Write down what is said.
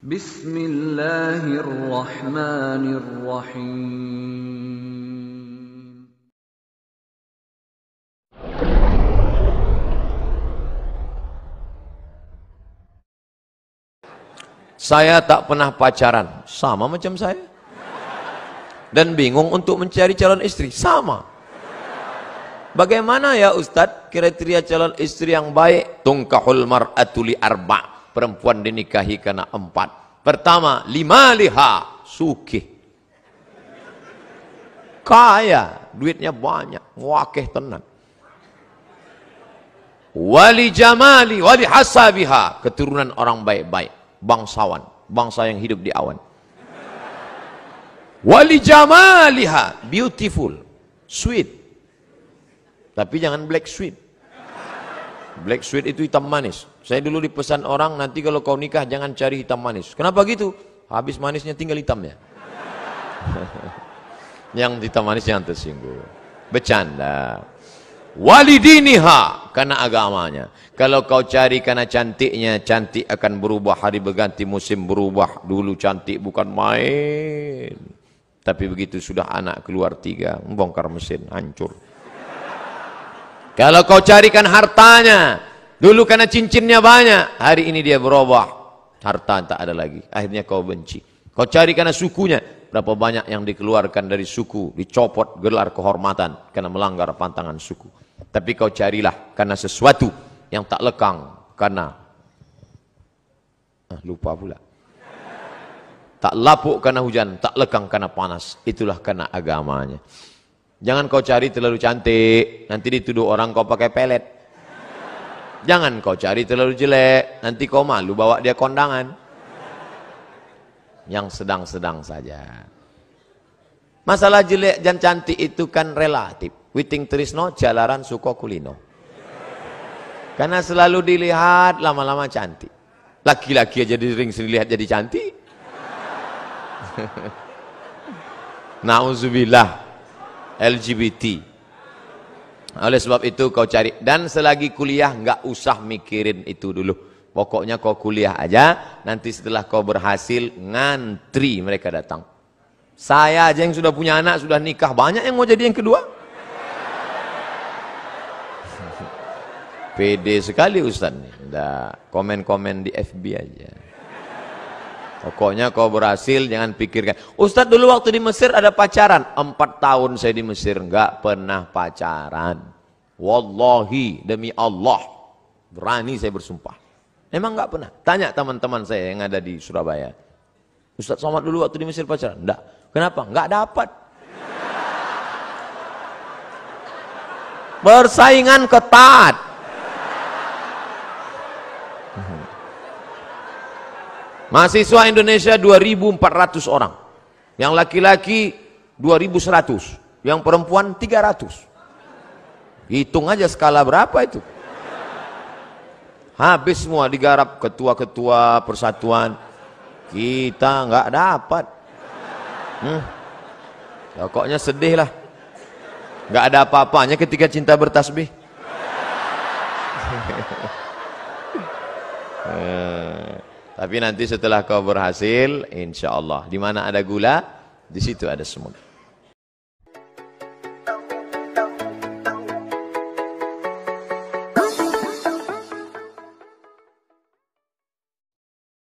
Bismillahirrahmanirrahim. Saya tak pernah pacaran, sama macam saya. Dan bingung untuk mencari calon istri, sama. Bagaimana ya Ustadz kriteria calon istri yang baik? Tungkahul mar'atu arba' perempuan dinikahi karena empat. Pertama, lima liha, sugih. Kaya, duitnya banyak, wakih tenang. Wali jamali, wali hasabiha, keturunan orang baik-baik, bangsawan, bangsa yang hidup di awan. Wali jamaliha, beautiful, sweet. Tapi jangan black sweet. Black sweet itu hitam manis. Saya dulu dipesan orang nanti kalau kau nikah jangan cari hitam manis. Kenapa gitu? Habis manisnya tinggal hitamnya. yang hitam manis jangan tersinggung. Bercanda. Walidiniha karena agamanya. Kalau kau cari karena cantiknya, cantik akan berubah hari berganti musim berubah. Dulu cantik bukan main. Tapi begitu sudah anak keluar tiga, membongkar mesin, hancur. Kalau kau carikan hartanya, dulu karena cincinnya banyak, hari ini dia berubah. Harta tak ada lagi, akhirnya kau benci. Kau cari karena sukunya, berapa banyak yang dikeluarkan dari suku, dicopot gelar kehormatan karena melanggar pantangan suku. Tapi kau carilah karena sesuatu yang tak lekang karena ah, lupa pula. Tak lapuk karena hujan, tak lekang karena panas. Itulah karena agamanya. Jangan kau cari terlalu cantik, nanti dituduh orang kau pakai pelet. Jangan kau cari terlalu jelek, nanti kau malu bawa dia kondangan. Yang sedang-sedang saja. Masalah jelek dan cantik itu kan relatif. Witing Trisno, Jalaran kulino. Karena selalu dilihat lama-lama cantik. Laki-laki aja di ring sering dilihat jadi cantik. Nauzubillah. LGBT. Oleh sebab itu kau cari. Dan selagi kuliah nggak usah mikirin itu dulu. Pokoknya kau kuliah aja, nanti setelah kau berhasil, ngantri mereka datang. Saya aja yang sudah punya anak, sudah nikah, banyak yang mau jadi yang kedua. Pede sekali Ustaz. Nggak, komen-komen di FB aja. Pokoknya kau berhasil jangan pikirkan. Ustadz dulu waktu di Mesir ada pacaran. Empat tahun saya di Mesir enggak pernah pacaran. Wallahi demi Allah. Berani saya bersumpah. Emang enggak pernah. Tanya teman-teman saya yang ada di Surabaya. Ustadz Somad dulu waktu di Mesir pacaran. Enggak. Kenapa? Enggak dapat. Bersaingan ketat. Mahasiswa Indonesia 2.400 orang. Yang laki-laki 2.100. Yang perempuan 300. Hitung aja skala berapa itu. Habis semua digarap ketua-ketua persatuan. Kita nggak dapat. Hmm. Ya, pokoknya sedih lah. Nggak ada apa-apanya ketika cinta bertasbih. Tapi nanti setelah kau berhasil, insya Allah. Di mana ada gula, di situ ada semut.